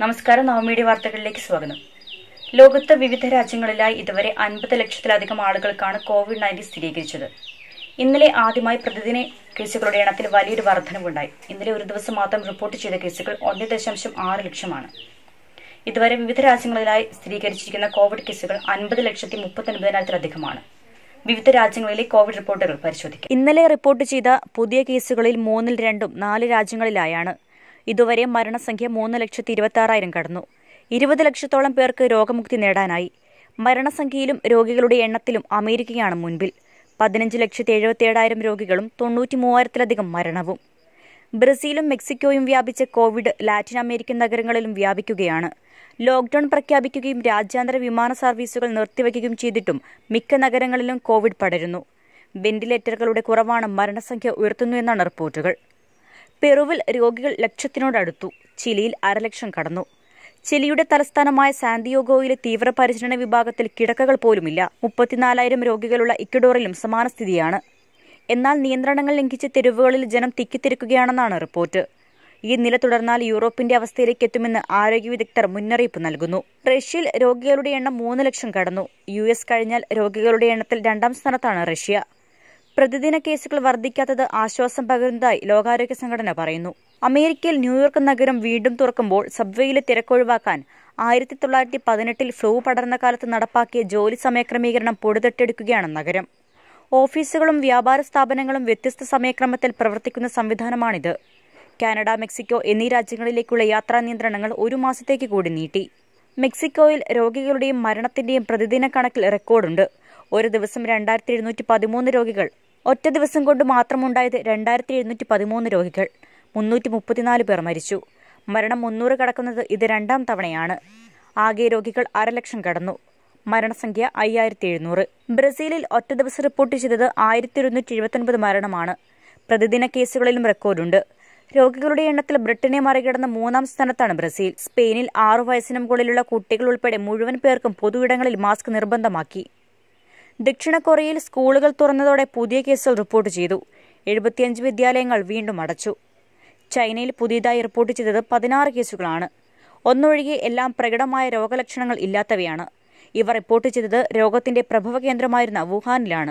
നമസ്കാരം നവമീഡിയ വാർത്തകളിലേക്ക് സ്വാഗതം ലോകത്ത് വിവിധ രാജ്യങ്ങളിലായി ഇതുവരെ അൻപത് ലക്ഷത്തിലധികം ആളുകൾക്കാണ് കോവിഡ് നയൻറ്റീൻ സ്ഥിരീകരിച്ചത് ഇന്നലെ ആദ്യമായി പ്രതിദിന കേസുകളുടെ എണ്ണത്തിൽ വലിയൊരു വർധനവുണ്ടായി ഇന്നലെ ഒരു ദിവസം മാത്രം റിപ്പോർട്ട് ചെയ്ത കേസുകൾ ഒന്ന് ദശാംശം ആറ് ലക്ഷമാണ് ഇതുവരെ വിവിധ രാജ്യങ്ങളിലായി സ്ഥിരീകരിച്ചിരിക്കുന്ന കോവിഡ് കേസുകൾ അൻപത് ലക്ഷത്തി മുപ്പത്തൊൻപതിനായിരത്തിലധികമാണ് വിവിധ രാജ്യങ്ങളിലെ കോവിഡ് റിപ്പോർട്ടുകൾ പരിശോധിക്കും ഇന്നലെ റിപ്പോർട്ട് ചെയ്ത പുതിയ കേസുകളിൽ മൂന്നിൽ രണ്ടും നാല് രാജ്യങ്ങളിലായാണ് ഇതുവരെ മരണസംഖ്യ മൂന്ന് ലക്ഷത്തി ഇരുപത്തി കടന്നു ഇരുപത് ലക്ഷത്തോളം പേർക്ക് രോഗമുക്തി നേടാനായി മരണസംഖ്യയിലും രോഗികളുടെ എണ്ണത്തിലും അമേരിക്കയാണ് മുൻപിൽ പതിനഞ്ച് ലക്ഷത്തി എഴുപത്തിയേഴായിരം രോഗികളും തൊണ്ണൂറ്റി മൂവായിരത്തിലധികം മരണവും ബ്രസീലും മെക്സിക്കോയും വ്യാപിച്ച കോവിഡ് ലാറ്റിൻ അമേരിക്കൻ നഗരങ്ങളിലും വ്യാപിക്കുകയാണ് ലോക്ഡൌൺ പ്രഖ്യാപിക്കുകയും രാജ്യാന്തര വിമാന സർവീസുകൾ നിർത്തിവയ്ക്കുകയും ചെയ്തിട്ടും മിക്ക നഗരങ്ങളിലും കോവിഡ് പടരുന്നു വെന്റിലേറ്ററുകളുടെ കുറവാണ് മരണസംഖ്യ ഉയർത്തുന്നു എന്നാണ് റിപ്പോർട്ടുകൾ പെറുവിൽ രോഗികൾ ലക്ഷത്തിനോടടുത്തു ചിലിയിൽ അരലക്ഷം കടന്നു ചിലിയുടെ തലസ്ഥാനമായ സാന്തിയോഗോയിലെ തീവ്രപരിചരണ വിഭാഗത്തിൽ കിടക്കകൾ പോലുമില്ല മുപ്പത്തിനാലായിരം രോഗികളുള്ള ഇക്വഡോറിലും സമാന സ്ഥിതിയാണ് എന്നാൽ നിയന്ത്രണങ്ങൾ ലംഘിച്ച് തെരുവുകളിൽ ജനം തിക്കിത്തിരക്കുകയാണെന്നാണ് റിപ്പോർട്ട് ഈ നില തുടർന്നാൽ യൂറോപ്പിന്റെ അവസ്ഥയിലേക്ക് എത്തുമെന്ന് ആരോഗ്യ വിദഗ്ധർ മുന്നറിയിപ്പ് നൽകുന്നു റഷ്യയിൽ രോഗികളുടെ എണ്ണം മൂന്ന് ലക്ഷം കടന്നു യു കഴിഞ്ഞാൽ രോഗികളുടെ എണ്ണത്തിൽ രണ്ടാം സ്ഥാനത്താണ് റഷ്യ പ്രതിദിന കേസുകൾ വർദ്ധിക്കാത്തത് ആശ്വാസം പകരുന്നതായി ലോകാരോഗ്യ സംഘടന പറയുന്നു അമേരിക്കയിൽ ന്യൂയോർക്ക് നഗരം വീണ്ടും തുറക്കുമ്പോൾ സബ്വേയിലെ തിരക്കൊഴിവാക്കാൻ ആയിരത്തി തൊള്ളായിരത്തി പതിനെട്ടിൽ ഫ്ലൂ പടർന്ന കാലത്ത് നടപ്പാക്കിയ ജോലി സമയക്രമീകരണം പൊടുതെട്ടെടുക്കുകയാണ് നഗരം ഓഫീസുകളും വ്യാപാര സ്ഥാപനങ്ങളും വ്യത്യസ്ത സമയക്രമത്തിൽ പ്രവർത്തിക്കുന്ന സംവിധാനമാണിത് കാനഡ മെക്സിക്കോ എന്നീ രാജ്യങ്ങളിലേക്കുള്ള യാത്രാ നിയന്ത്രണങ്ങൾ ഒരു മാസത്തേക്ക് കൂടി നീട്ടി മെക്സിക്കോയിൽ രോഗികളുടെയും മരണത്തിന്റെയും പ്രതിദിന കണക്കിൽ റെക്കോർഡുണ്ട് ഒരു ദിവസം രണ്ടായിരത്തി എഴുന്നൂറ്റി പതിമൂന്ന് രോഗികൾ ഒറ്റ ദിവസം കൊണ്ട് മാത്രമുണ്ടായത് രണ്ടായിരത്തി എഴുന്നൂറ്റി പതിമൂന്ന് രോഗികൾ മുന്നൂറ്റി മുപ്പത്തിനാല് പേർ മരിച്ചു മരണം മുന്നൂറ് കടക്കുന്നത് ഇത് രണ്ടാം തവണയാണ് ആകെ രോഗികൾ അരലക്ഷം കടന്നു മരണസംഖ്യ അയ്യായിരത്തി എഴുന്നൂറ് ബ്രസീലിൽ ഒറ്റ ദിവസം റിപ്പോർട്ട് ചെയ്തത് ആയിരത്തി ഒരുന്നൂറ്റി എഴുപത്തൊൻപത് മരണമാണ് പ്രതിദിന കേസുകളിലും റെക്കോർഡുണ്ട് രോഗികളുടെ എണ്ണത്തിൽ ബ്രിട്ടനെ മറികടന്ന് മൂന്നാം സ്ഥാനത്താണ് ബ്രസീൽ സ്പെയിനിൽ ആറു വയസ്സിനു മുകളിലുള്ള കുട്ടികൾ ഉൾപ്പെടെ മുഴുവൻ പേർക്കും പൊതുവിടങ്ങളിൽ മാസ്ക് നിർബന്ധമാക്കി ദക്ഷിണ കൊറിയയിൽ സ്കൂളുകൾ തുറന്നതോടെ പുതിയ കേസുകൾ റിപ്പോർട്ട് ചെയ്തു എഴുപത്തിയഞ്ച് വിദ്യാലയങ്ങൾ വീണ്ടും അടച്ചു ചൈനയിൽ പുതിയതായി റിപ്പോർട്ട് ചെയ്തത് പതിനാറ് കേസുകളാണ് ഒന്നൊഴികെ എല്ലാം പ്രകടമായ രോഗലക്ഷണങ്ങൾ ഇല്ലാത്തവയാണ് ഇവർ റിപ്പോർട്ട് ചെയ്തത് രോഗത്തിന്റെ പ്രഭവ കേന്ദ്രമായിരുന്ന വുഹാനിലാണ്